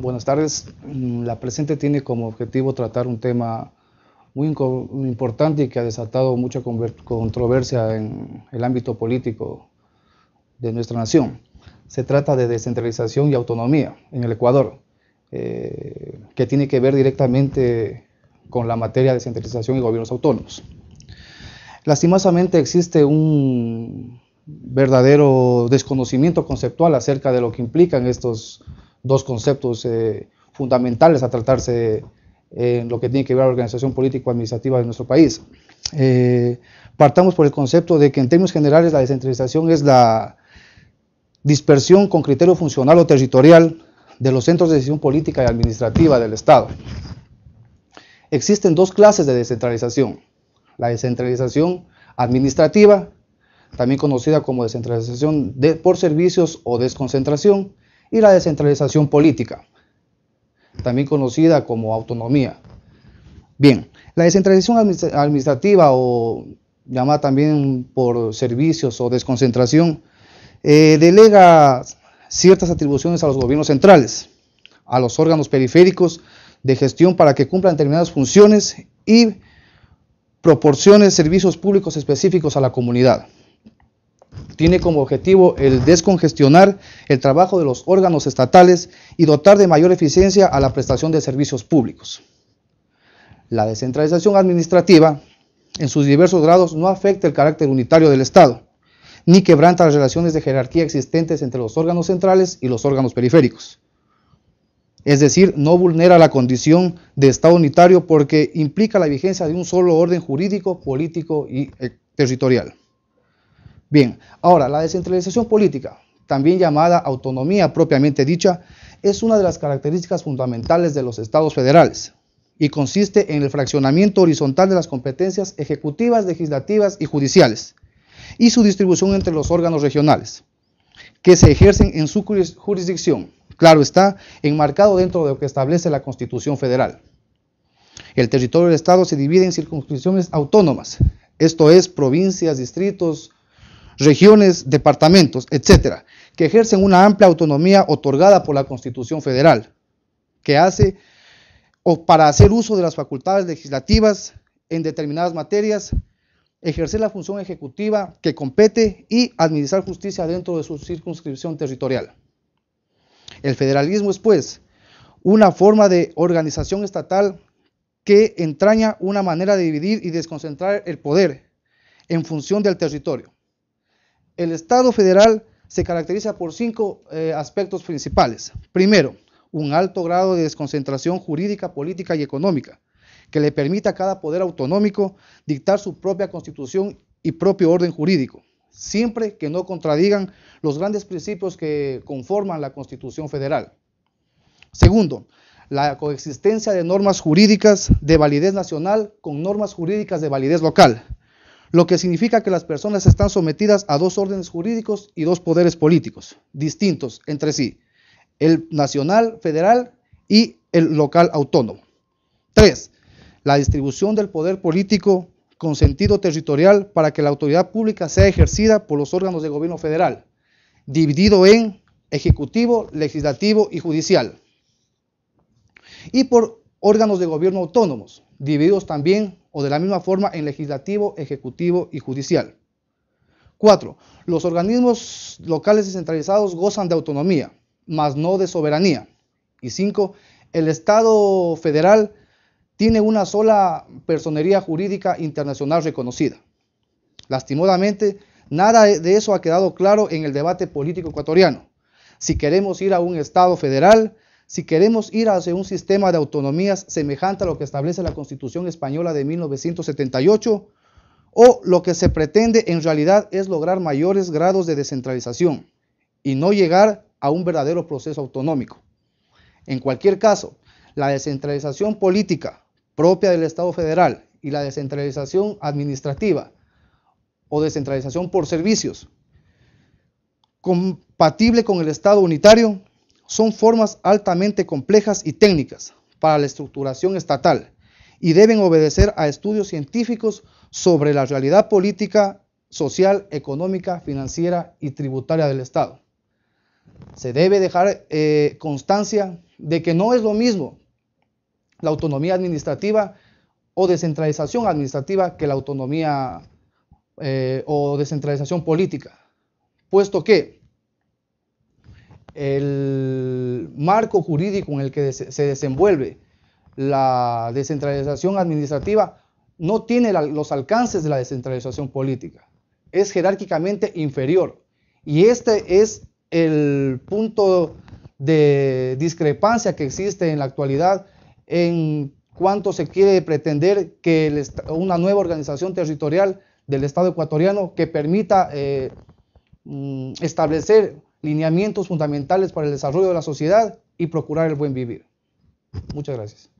Buenas tardes. Mm, la presente tiene como objetivo tratar un tema muy importante y que ha desatado mucha controversia en el ámbito político de nuestra nación. Se trata de descentralización y autonomía en el Ecuador, eh, que tiene que ver directamente con la materia de descentralización y gobiernos autónomos. Lastimosamente existe un verdadero desconocimiento conceptual acerca de lo que implican estos dos conceptos eh, fundamentales a tratarse en lo que tiene que ver la organización político-administrativa de nuestro país. Eh, partamos por el concepto de que en términos generales la descentralización es la dispersión con criterio funcional o territorial de los centros de decisión política y administrativa del Estado. Existen dos clases de descentralización. La descentralización administrativa, también conocida como descentralización por servicios o desconcentración, y la descentralización política, también conocida como autonomía. Bien, la descentralización administrativa o llamada también por servicios o desconcentración, eh, delega ciertas atribuciones a los gobiernos centrales, a los órganos periféricos de gestión para que cumplan determinadas funciones y proporcione servicios públicos específicos a la comunidad tiene como objetivo el descongestionar el trabajo de los órganos estatales y dotar de mayor eficiencia a la prestación de servicios públicos. La descentralización administrativa, en sus diversos grados, no afecta el carácter unitario del Estado, ni quebranta las relaciones de jerarquía existentes entre los órganos centrales y los órganos periféricos. Es decir, no vulnera la condición de Estado unitario porque implica la vigencia de un solo orden jurídico, político y eh, territorial. Bien, ahora la descentralización política, también llamada autonomía propiamente dicha, es una de las características fundamentales de los estados federales y consiste en el fraccionamiento horizontal de las competencias ejecutivas, legislativas y judiciales y su distribución entre los órganos regionales que se ejercen en su jurisdicción, claro está, enmarcado dentro de lo que establece la Constitución Federal. El territorio del Estado se divide en circunscripciones autónomas, esto es, provincias, distritos, regiones, departamentos, etcétera, que ejercen una amplia autonomía otorgada por la Constitución Federal, que hace o para hacer uso de las facultades legislativas en determinadas materias, ejercer la función ejecutiva que compete y administrar justicia dentro de su circunscripción territorial. El federalismo es, pues, una forma de organización estatal que entraña una manera de dividir y desconcentrar el poder en función del territorio el Estado federal se caracteriza por cinco eh, aspectos principales. Primero, un alto grado de desconcentración jurídica, política y económica, que le permita a cada poder autonómico dictar su propia constitución y propio orden jurídico, siempre que no contradigan los grandes principios que conforman la Constitución Federal. Segundo, la coexistencia de normas jurídicas de validez nacional con normas jurídicas de validez local, lo que significa que las personas están sometidas a dos órdenes jurídicos y dos poderes políticos distintos entre sí, el nacional federal y el local autónomo. Tres, La distribución del poder político con sentido territorial para que la autoridad pública sea ejercida por los órganos de gobierno federal, dividido en ejecutivo, legislativo y judicial. Y por órganos de gobierno autónomos, divididos también o de la misma forma en legislativo, ejecutivo y judicial. 4. Los organismos locales y centralizados gozan de autonomía, mas no de soberanía. Y 5. El Estado federal tiene una sola personería jurídica internacional reconocida. Lastimadamente nada de eso ha quedado claro en el debate político ecuatoriano. Si queremos ir a un Estado federal, si queremos ir hacia un sistema de autonomías semejante a lo que establece la Constitución Española de 1978, o lo que se pretende en realidad es lograr mayores grados de descentralización y no llegar a un verdadero proceso autonómico. En cualquier caso, la descentralización política propia del Estado federal y la descentralización administrativa o descentralización por servicios compatible con el Estado unitario son formas altamente complejas y técnicas para la estructuración estatal y deben obedecer a estudios científicos sobre la realidad política, social, económica, financiera y tributaria del Estado. Se debe dejar eh, constancia de que no es lo mismo la autonomía administrativa o descentralización administrativa que la autonomía eh, o descentralización política, puesto que el marco jurídico en el que se desenvuelve la descentralización administrativa no tiene los alcances de la descentralización política. Es jerárquicamente inferior. Y este es el punto de discrepancia que existe en la actualidad en cuanto se quiere pretender que una nueva organización territorial del Estado ecuatoriano que permita eh, mm, establecer lineamientos fundamentales para el desarrollo de la sociedad y procurar el buen vivir. Muchas gracias.